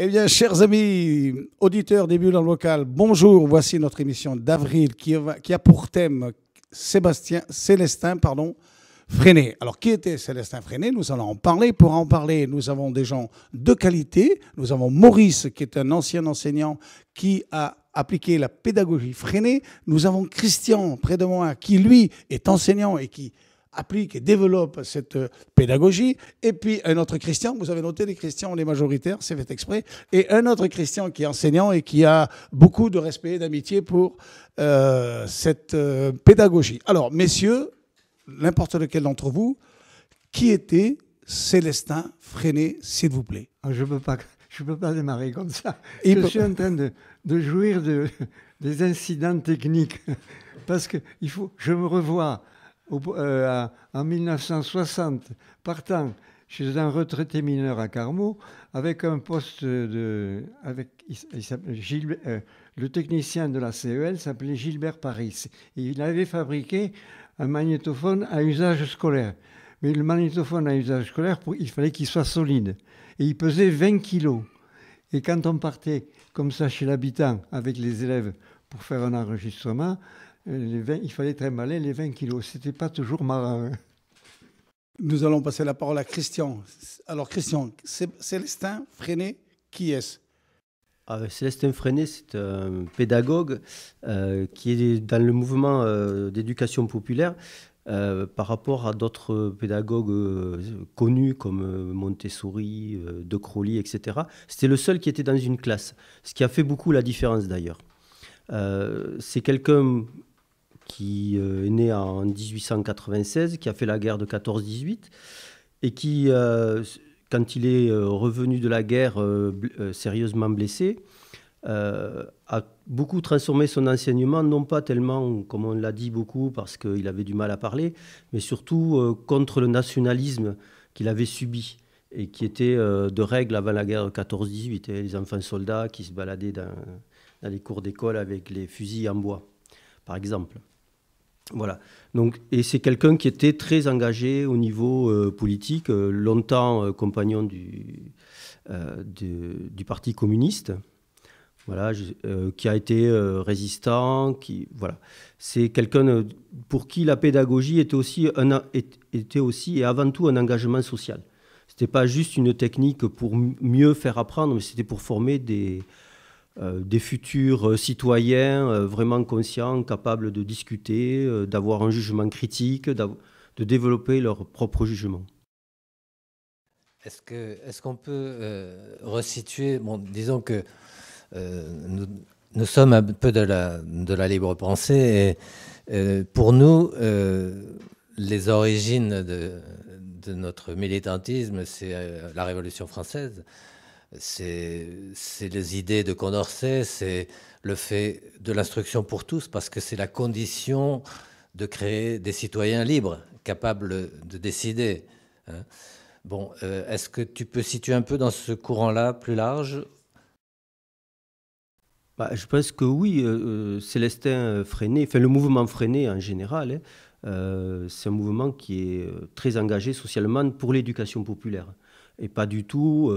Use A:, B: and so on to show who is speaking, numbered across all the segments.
A: Eh bien, chers amis, auditeurs des dans le local, bonjour. Voici notre émission d'avril qui, a pour thème Sébastien, Célestin pardon, Freiné. Alors, qui était Célestin Freiné Nous allons en parler. Pour en parler, nous avons des gens de qualité. Nous avons Maurice, qui est un ancien enseignant qui a appliqué la pédagogie Freiné. Nous avons Christian, près de moi, qui, lui, est enseignant et qui applique et développe cette euh, pédagogie. Et puis un autre Christian, vous avez noté les Christians, les majoritaires, c'est fait exprès. Et un autre Christian qui est enseignant et qui a beaucoup de respect et d'amitié pour euh, cette euh, pédagogie. Alors, messieurs, n'importe lequel d'entre vous, qui était Célestin Freinet, s'il vous plaît ah, Je ne peux pas je peux
B: pas démarrer comme ça. je suis en train de, de jouir de, des incidents techniques parce que il faut, je me revois euh, en 1960, partant chez un retraité mineur à Carmaux, avec un poste de. Avec, euh, le technicien de la CEL s'appelait Gilbert Paris. il avait fabriqué un magnétophone à usage scolaire. Mais le magnétophone à usage scolaire, il fallait qu'il soit solide. Et il pesait 20 kilos. Et quand on partait comme ça chez l'habitant avec les élèves pour faire un enregistrement, il fallait très malin, les 20 kilos. C'était pas toujours marrant.
A: Nous allons passer la parole à Christian.
C: Alors, Christian, Célestin Freinet, qui est-ce ah, ben, Célestin Freinet, c'est un pédagogue euh, qui est dans le mouvement euh, d'éducation populaire. Euh, par rapport à d'autres pédagogues connus comme Montessori, De Crowley, etc., c'était le seul qui était dans une classe, ce qui a fait beaucoup la différence d'ailleurs. c'est quelqu'un qui euh, est né en 1896, qui a fait la guerre de 14-18, et qui, euh, quand il est euh, revenu de la guerre sérieusement blessé, a beaucoup transformé son enseignement, non pas tellement, comme on l'a dit beaucoup, parce qu'il avait du mal à parler, mais surtout contre le nationalisme qu'il avait subi et qui était de règle avant la guerre 14-18, hein, les enfants soldats qui se baladaient dans, dans les cours d'école avec les fusils en bois, par exemple. Voilà. Donc, et c'est quelqu'un qui était très engagé au niveau euh, politique, euh, longtemps euh, compagnon du, du, Parti communiste, voilà, qui a été résistant. Qui, voilà. C'est quelqu'un pour qui la pédagogie était aussi, un, était aussi et avant tout un engagement social. Ce n'était pas juste une technique pour mieux faire apprendre, mais c'était pour former des, euh, des futurs euh, citoyens euh, vraiment conscients, capables de discuter, d'avoir un jugement critique, de développer leur propre
D: jugement. Est-ce qu'on peut resituer, bon, disons que nous, sommes un peu de la, de la libre pensée et pour nous, les origines de, de notre militantisme, c'est la Révolution française c'est les idées de Condorcet, c'est le fait de l'instruction pour tous, parce que c'est la condition de créer des citoyens libres, capables de décider. Hein. bon, euh, est-ce que tu peux situer un peu dans ce courant-là plus large bah, Je pense que oui, euh, euh, Célestin
C: Freinet, enfin le mouvement Freinet en général, hein, c'est un mouvement qui est très engagé socialement pour l'éducation populaire et pas du tout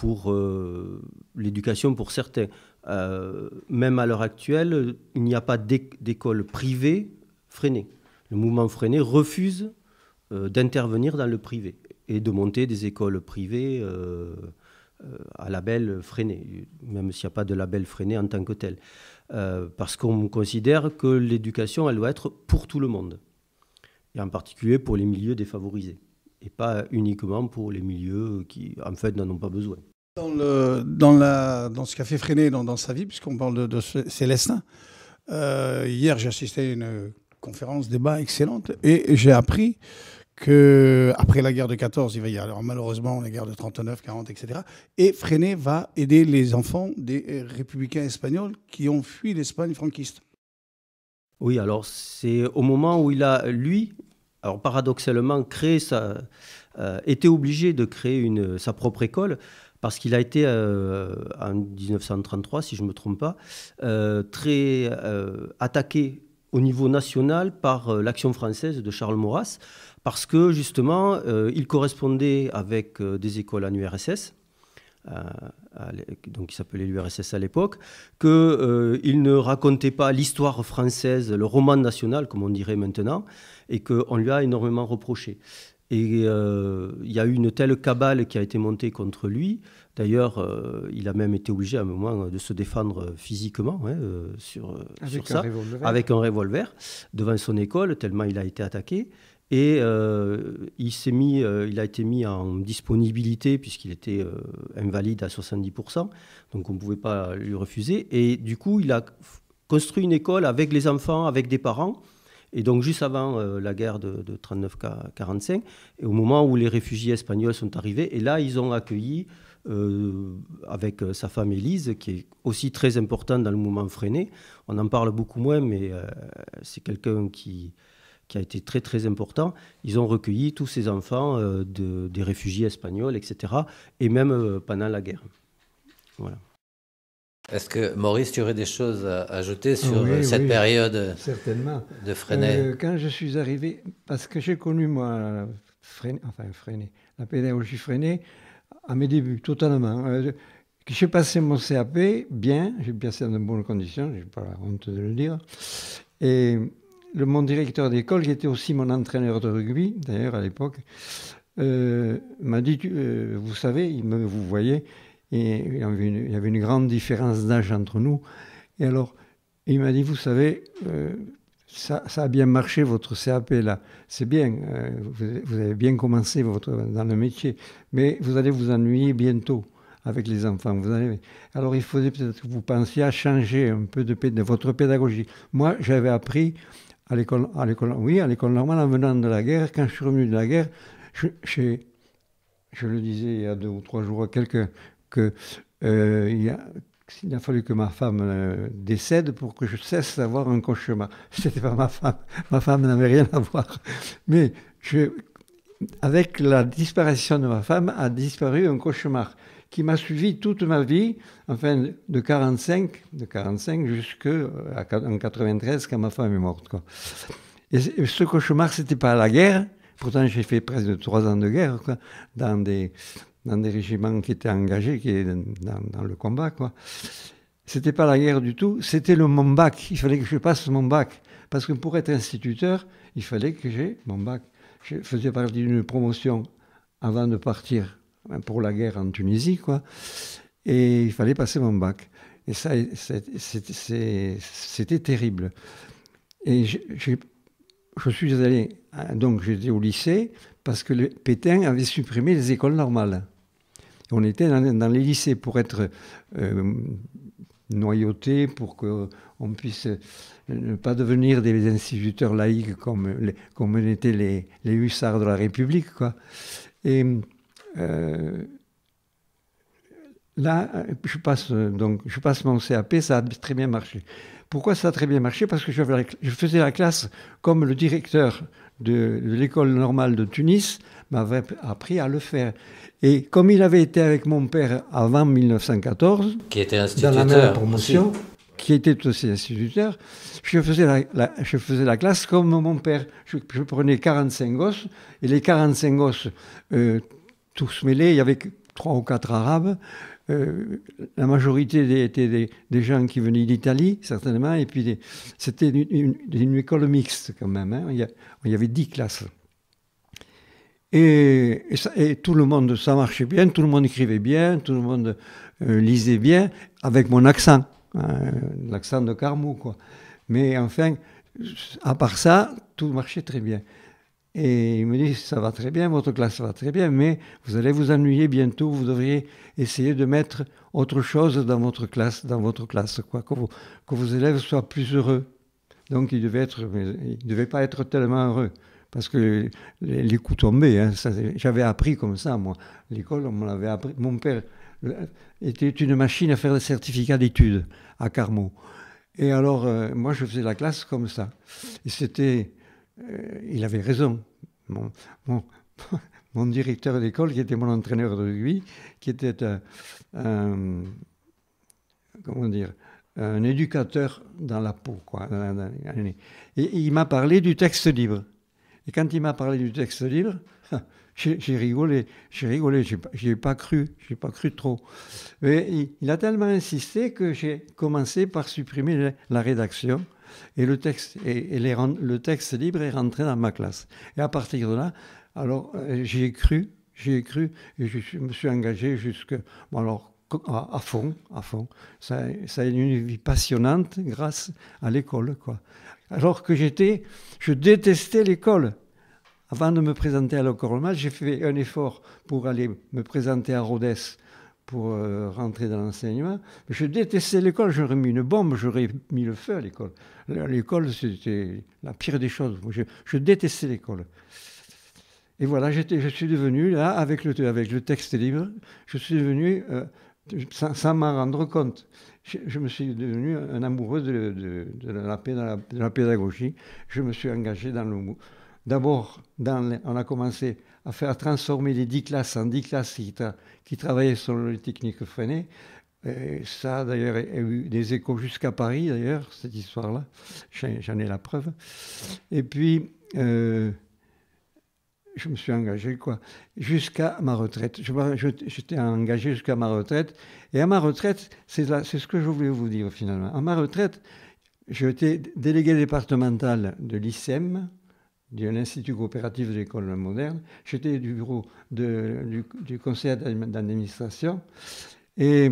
C: pour euh, l'éducation pour certains. Euh, même à l'heure actuelle, il n'y a pas d'école privée freinée. Le mouvement freiné refuse euh, d'intervenir dans le privé et de monter des écoles privées à label freiné, même s'il n'y a pas de label freiné en tant que tel. parce qu'on considère que l'éducation, elle doit être pour tout le monde, et en particulier pour les milieux défavorisés et pas uniquement pour les milieux qui, en fait, n'en ont pas besoin.
A: Dans, le, dans, la, dans ce qu'a fait Freinet dans, sa vie, puisqu'on parle de, Célestin, euh, hier j'ai assisté à une conférence, débat excellente, et j'ai appris que après la guerre de 14, il va y avoir malheureusement la guerre de 39, 40, etc. Et Freinet va aider les enfants des républicains espagnols qui ont fui l'Espagne franquiste.
C: Oui, alors c'est au moment où il a, lui, alors paradoxalement, créé euh, était obligé de créer une, sa propre école parce qu'il a été, euh, en 1933, si je ne me trompe pas, euh, très attaqué au niveau national par l'action française de Charles Maurras, parce que justement, il correspondait avec des écoles en URSS donc qui s'appelait l'URSS à l'époque, qu'il euh, ne racontait pas l'histoire française, le roman national, comme on dirait maintenant, et qu'on lui a énormément reproché. Et euh, il y a eu une telle cabale qui a été montée contre lui. D'ailleurs, euh, il a même été obligé à un moment de se défendre physiquement hein, sur, ça, avec un revolver devant son école, tellement il a été attaqué. Et euh, il, s'est mis, euh, il a été mis en disponibilité puisqu'il était euh, invalide à 70%, donc on ne pouvait pas lui refuser. Et du coup, il a construit une école avec les enfants, avec des parents. Et donc juste avant la guerre de, de 39-45, et au moment où les réfugiés espagnols sont arrivés, et là, ils ont accueilli avec sa femme Élise, qui est aussi très importante dans le mouvement freiné. On en parle beaucoup moins, mais c'est quelqu'un qui, qui a été très très important. Ils ont recueilli tous ces enfants euh, de, des réfugiés espagnols, etc. Et même euh, pendant la guerre.
D: Voilà. Est-ce que Maurice, tu aurais des choses à ajouter sur euh, cette période de Freinet
B: Quand je suis arrivé, parce que j'ai connu moi enfin Freinet, la pédagogie freiné à mes débuts, totalement. J'ai passé mon CAP bien, j'ai passé dans de bonnes conditions, j'ai pas la honte de le dire. Et le, mon directeur d'école, qui était aussi mon entraîneur de rugby, d'ailleurs à l'époque, euh, m'a dit, euh, vous savez, il me, vous voyez, et il y, avait une, grande différence d'âge entre nous. Et alors, il m'a dit, vous savez, euh, ça, a bien marché votre CAP là, c'est bien, vous, avez bien commencé votre, dans le métier, mais vous allez vous ennuyer bientôt avec les enfants. Vous allez... Alors il faudrait peut-être que vous pensiez à changer un peu de votre pédagogie. Moi, j'avais appris à l'école, à l'école, oui, à l'école normale en venant de la guerre. Quand je suis revenu de la guerre, je, le disais il y a deux ou trois jours à quelqu'un que euh, a, fallu que ma femme euh, décède pour que je cesse d'avoir un cauchemar. C'était pas ma femme, ma femme n'avait rien à voir. Mais je, avec la disparition de ma femme a disparu un cauchemar qui m'a suivi toute ma vie, enfin de 45, de 45 jusqu'en 93 quand ma femme est morte. Quoi. Et ce cauchemar, c'était pas la guerre. Pourtant, j'ai fait presque de trois ans de guerre quoi, dans, des, dans des régiments qui étaient engagés, qui étaient dans, le combat. Quoi. C'était pas la guerre du tout, c'était le mon bac. Il fallait que je passe mon bac. Parce que pour être instituteur, il fallait que j'ai mon bac. Je faisais partie d'une promotion avant de partir Hein, pour la guerre en Tunisie, quoi. Et il fallait passer mon bac. Et ça, c'était terrible. Et je, suis allé, hein, donc j'étais au lycée, parce que le Pétain avait supprimé les écoles normales. on était dans, les lycées pour être euh, noyautés, noyauté, pour qu'on euh, puisse euh, ne pas devenir des instituteurs laïcs comme, comme étaient les, les hussards de la République. Quoi. Et euh, là, je passe, donc, je passe mon CAP, ça a très bien marché. Pourquoi ça a très bien marché Parce que je, je, faisais la classe comme le directeur de, l'école normale de Tunis m'avait appris à le faire. Et comme il avait été avec mon père avant 1914, qui était instituteur dans la même promotion, qui était aussi instituteur, je faisais la, je faisais la classe comme mon père. Je, prenais 45 gosses, et les 45 gosses, euh, tous mêlés. Il y avait trois ou quatre Arabes. Euh, la majorité étaient des, gens qui venaient d'Italie, certainement, et puis c'était une, école mixte quand même. Hein. Il, y avait dix classes. Et, tout le monde, ça marchait bien, tout le monde écrivait bien, tout le monde euh, lisait bien, avec mon accent, hein, l'accent de Carmou, quoi. Mais enfin, à part ça, tout marchait très bien. Et il me dit, ça va très bien, votre classe va très bien, mais vous allez vous ennuyer bientôt, vous devriez essayer de mettre autre chose dans votre classe, dans votre classe, quoi, que, vous, que vos élèves soient plus heureux. Donc il devait être, il devait pas être tellement heureux, parce que les, coups tombaient, hein, j'avais appris comme ça, moi. L'école, on l'avait appris. Mon père euh, était une machine à faire des certificats d'études à Carmo. Et alors, euh, moi, je faisais la classe comme ça. Et c'était euh, il avait raison. Mon, directeur d'école, qui était mon entraîneur de rugby, qui était un, comment dire, un éducateur dans la peau. Quoi. il m'a parlé du texte libre. Et quand il m'a parlé du texte libre, j'ai rigolé, j'ai rigolé, j'ai pas cru, j'ai pas cru trop. Mais il a tellement insisté que j'ai commencé par supprimer la rédaction et le texte, et, les, le texte libre est rentré dans ma classe. Et à partir de là, alors euh, j'y ai cru, j'ai cru, et je me suis engagé jusque. alors, à, fond, à fond. Ça, ça a une vie passionnante grâce à l'école, quoi. Alors que j'étais, je détestais l'école. Avant de me présenter à Normale, j'ai fait un effort pour aller me présenter à Rhodes pour euh, rentrer dans l'enseignement. Je détestais l'école, j'aurais mis une bombe, j'aurais mis le feu à l'école. L'école, c'était la pire des choses. Je, détestais l'école. Et voilà, je suis devenu, là, avec le, avec le texte libre, je suis devenu, euh, sans, m'en rendre compte, je, me suis devenu un amoureux de, de, de, la, de la, la pédagogie. Je me suis engagé dans le, D'abord, on a commencé à faire transformer les 10 classes en 10 classes qui, travaillaient sur les techniques freinées. ça, d'ailleurs, a eu des échos jusqu'à Paris, d'ailleurs, cette histoire-là. J'en ai la preuve. Et puis, euh, je me suis engagé, quoi, jusqu'à ma retraite. J'étais engagé jusqu'à ma retraite. Et à ma retraite, c'est ce que je voulais vous dire, finalement. À ma retraite, j'étais délégué départemental de l'ICEM, de l'Institut coopératif de l'école moderne. J'étais du bureau du, conseil d'administration. Et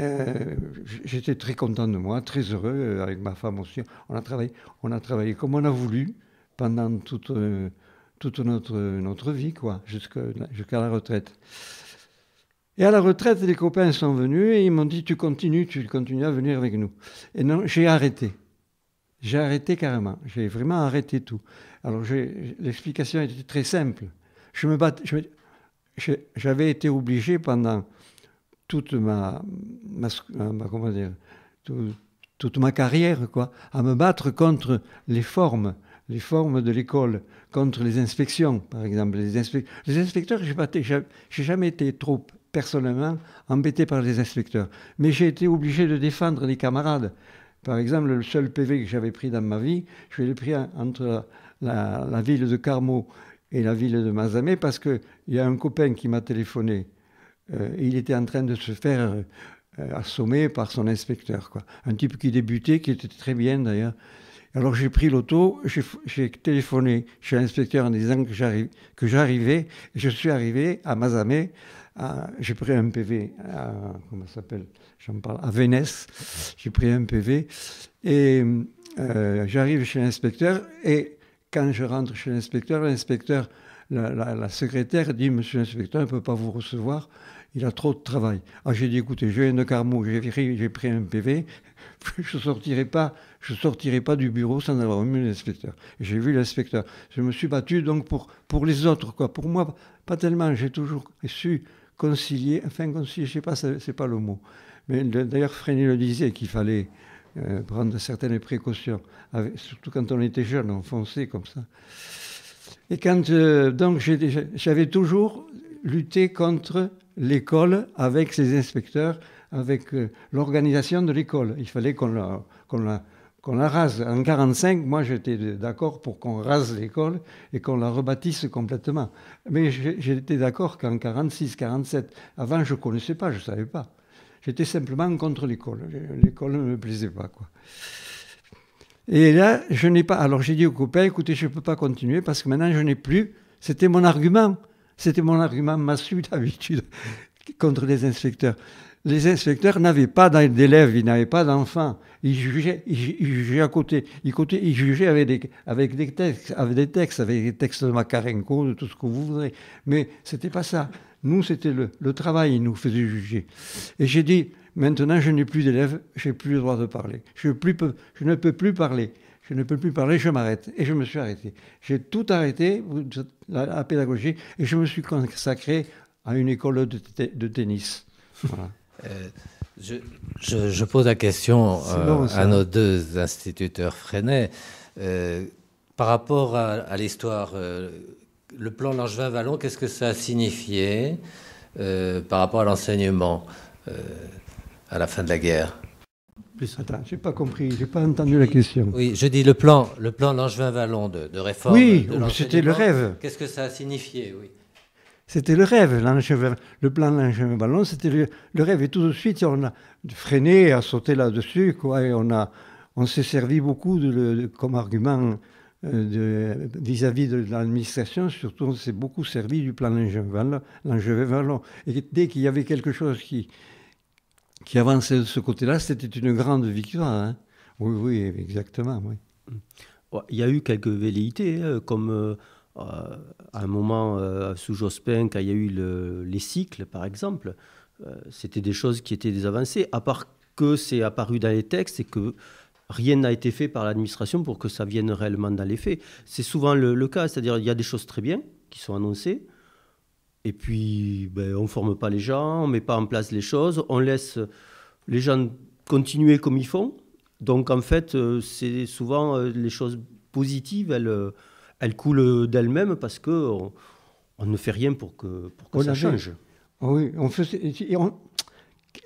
B: euh, j'étais très content de moi, très heureux, euh, avec ma femme aussi. On a travaillé, on a travaillé comme on a voulu pendant toute, euh, toute notre, notre vie, quoi, jusqu'à la retraite. Et à la retraite, les copains sont venus et ils m'ont dit Tu continues, tu continues à venir avec nous. Et non, j'ai arrêté j'ai arrêté carrément. J'ai vraiment arrêté tout. Alors, l'explication était très simple. Je me j'avais été obligé pendant toute ma, euh, toute ma carrière, quoi, à me battre contre les formes, les formes de l'école, contre les inspections, par exemple. Les, les inspecteurs, je n'ai jamais été trop personnellement embêté par les inspecteurs, mais j'ai été obligé de défendre les camarades. Par exemple, le seul PV que j'avais pris dans ma vie, je l'ai pris entre la, ville de Carmo et la ville de Mazamé parce qu'il y a un copain qui m'a téléphoné. Euh, il était en train de se faire euh, assommer par son inspecteur. Quoi. Un type qui débutait, qui était très bien d'ailleurs. Alors j'ai pris l'auto, j'ai téléphoné chez l'inspecteur en disant que j'arrivais, que Je suis arrivé à Mazamé, j'ai pris un PV, comment ça s'appelle J'en parle à Vénès. J'ai pris un PV et euh, j'arrive chez l'inspecteur et quand je rentre chez l'inspecteur, l'inspecteur, la, la, secrétaire dit Monsieur l'inspecteur, on ne peut pas vous recevoir il a trop de travail. Ah, j'ai dit, écoutez, viens de Carmo, j'ai pris, un PV, je ne sortirai, pas, je sortirai pas du bureau sans avoir vu l'inspecteur. J'ai vu l'inspecteur. Je me suis battu donc pour, pour les autres, quoi. Pour moi, pas tellement, j'ai toujours su concilier, enfin concilier, je ne sais pas, ce n'est pas le mot. Mais d'ailleurs, Freinet le disait qu'il fallait euh, prendre certaines précautions, surtout quand on était jeune, on fonçait comme ça. Et quand, euh, donc, j'avais toujours lutté contre l'école avec ses inspecteurs, avec euh, l'organisation de l'école. Il fallait qu'on la, la, rase. En 1945, moi, j'étais d'accord pour qu'on rase l'école et qu'on la rebâtisse complètement. Mais j'étais d'accord qu'en 1946, 1947, avant, je ne connaissais pas, je ne savais pas. J'étais simplement contre l'école. L'école ne me plaisait pas. Quoi. Et là, je n'ai pas. Alors j'ai dit au copain, écoutez, je ne peux pas continuer parce que maintenant, je n'ai plus. C'était mon argument. C'était mon argument ma suite d'habitude contre les inspecteurs. Les inspecteurs n'avaient pas d'élèves, ils n'avaient pas d'enfants. Ils jugeaient, ils, à côté. Ils, jugeaient avec des, avec des, textes, avec des textes, avec des textes de Makarenko, de tout ce que vous voudrez. Mais c'était pas ça. Nous, c'était le, travail, ils nous faisait juger. Et j'ai dit, maintenant, je n'ai plus d'élèves, je n'ai plus le droit de parler. je ne peux plus parler je ne peux plus parler, je m'arrête. Et je me suis arrêté. J'ai tout arrêté la pédagogie et je me suis consacré à une école de, tennis. Euh,
D: je, pose la question euh, à nos deux instituteurs freinés. Euh, par rapport à, à l'histoire, le plan Langevin-Vallon, qu'est-ce que ça a signifié par rapport à l'enseignement à la fin de la guerre
B: plus. Attends, n'ai pas compris, je n'ai pas entendu la question. Oui, je dis le plan,
D: le plan Langevin-Vallon de, réforme. Oui, c'était le rêve. Qu'est-ce que ça a signifié, oui
B: C'était le rêve, le plan Langevin-Vallon, c'était le, rêve. Et tout de suite, on a freiné, à sauté là-dessus, et on on s'est servi beaucoup de, comme argument euh, vis-à-vis de, l'administration, surtout on s'est beaucoup servi du plan Langevin-Vallon. Et dès qu'il y avait quelque chose qui, qui avançait de ce côté-là, c'était une grande victoire. Hein. Oui, oui, exactement. Oui.
C: Mm. Il y a eu quelques velléités, hein, comme euh, euh, à un moment euh, sous Jospin, quand il y a eu les cycles, par exemple. c'était des choses qui étaient des avancées, à part que c'est apparu dans les textes et que rien n'a été fait par l'administration pour que ça vienne réellement dans les faits. C'est souvent le, le cas, c'est-à-dire il y a des choses très bien qui sont annoncées, et puis, ben, on ne forme pas les gens, on ne met pas en place les choses, on laisse les gens continuer comme ils font. Donc, en fait, euh, c'est souvent euh, les choses positives, elles, euh, elles coulent d'elles-mêmes parce qu'on on ne fait rien pour que, pour que ça change.
B: Ah oui, on fait.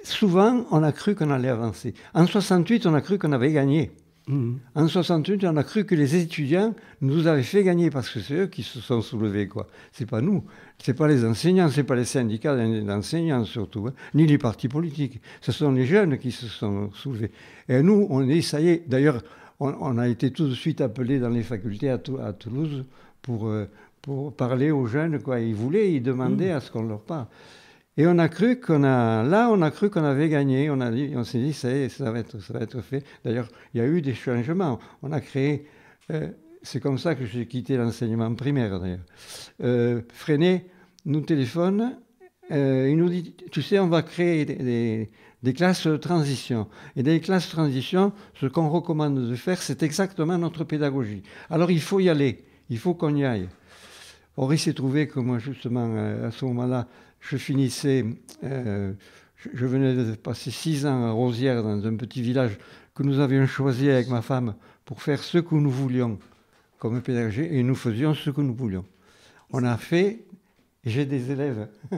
B: souvent, on a cru qu'on allait avancer. En 68, on a cru qu'on avait gagné. Mmh. En 68, on a cru que les étudiants nous avaient fait gagner parce que c'est eux qui se sont soulevés, quoi. C'est pas nous, c'est pas les enseignants, c'est pas les syndicats d'enseignants surtout, hein. ni les partis politiques. Ce sont les jeunes qui se sont soulevés. Et nous, on est, ça y est. D'ailleurs, on, a été tout de suite appelés dans les facultés à, Toulouse euh, pour, parler aux jeunes, quoi. Ils voulaient, ils demandaient mmh. à ce qu'on leur parle. Et on a cru qu'on a, là, on a cru qu'on avait gagné. On, a dit, on s'est dit, ça, ça va être, ça va être fait. D'ailleurs, il y a eu des changements. On a créé, euh, c'est comme ça que j'ai quitté l'enseignement primaire d'ailleurs. Euh, Freinet nous téléphone, euh, il nous dit, tu sais, on va créer des, classes de transition. Et des classes de transition, ce qu'on recommande de faire, c'est exactement notre pédagogie. Alors il faut y aller, il faut qu'on y aille. Or, s'est trouvé que moi, justement, à ce moment-là, je finissais, euh, je venais de passer six ans à Rosière, dans un petit village que nous avions choisi avec ma femme pour faire ce que nous voulions comme pédagogie, et nous faisions ce que nous voulions. On a fait, j'ai des élèves,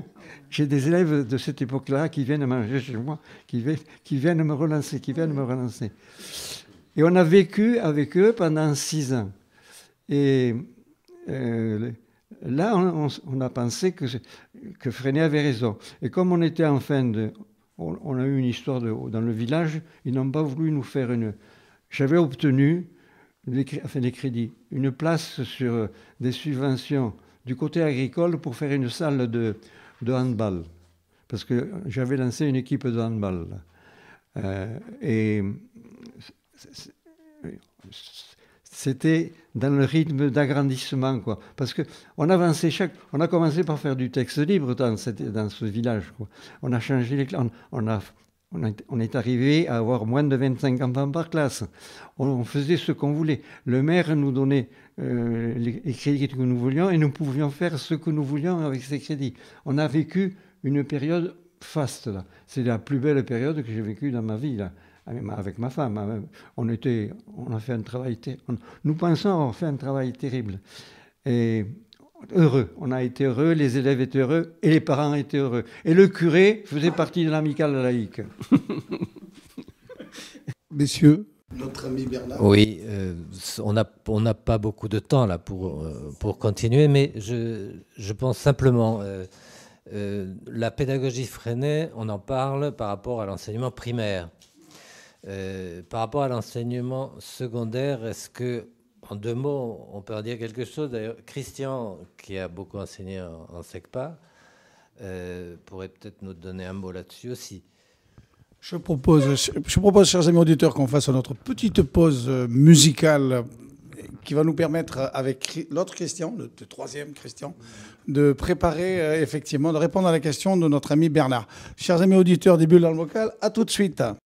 B: j'ai des élèves de cette époque-là qui viennent manger chez moi, qui, viennent me relancer, qui viennent me relancer. Et on a vécu avec eux pendant six ans. Et euh, Là, on, a pensé que, que Freinet avait raison. Et comme on était en fin de... On, a eu une histoire de, dans le village, ils n'ont pas voulu nous faire une... J'avais obtenu, des, enfin des crédits, une place sur euh, des subventions du côté agricole pour faire une salle de, de handball. Parce que j'avais lancé une équipe de handball. Euh, et c'était dans le rythme d'agrandissement, quoi. Parce que on avançait chaque, on a commencé par faire du texte libre dans, ce village. On a changé les on, on, est arrivé à avoir moins de 25 enfants par classe. On, faisait ce qu'on voulait. Le maire nous donnait euh, les, crédits que nous voulions et nous pouvions faire ce que nous voulions avec ces crédits. On a vécu une période faste là. C'est la plus belle période que j'ai vécue dans ma vie là avec ma femme. Hein. On, a fait un travail. nous pensons avoir fait un travail terrible. Et heureux. On a été heureux, les élèves étaient heureux et les parents étaient heureux. Et le curé faisait partie de l'amicale laïque.
A: Messieurs, notre ami Bernard. Oui,
D: euh, on n'a pas beaucoup de temps là pour, euh, pour continuer, mais je, pense simplement, euh, la pédagogie freinée, on en parle par rapport à l'enseignement primaire. Euh, par rapport à l'enseignement secondaire, est-ce que, en deux mots, on peut en dire quelque chose D'ailleurs, Christian, qui a beaucoup enseigné en, SECPA, euh, pourrait peut-être nous donner un mot là-dessus aussi.
A: Je propose, je propose, chers amis auditeurs, qu'on fasse notre petite pause musicale qui va nous permettre, avec l'autre question, le troisième Christian, de préparer euh, effectivement, de répondre à la question de notre ami Bernard. Chers amis auditeurs des bulles dans le vocal, à tout de suite.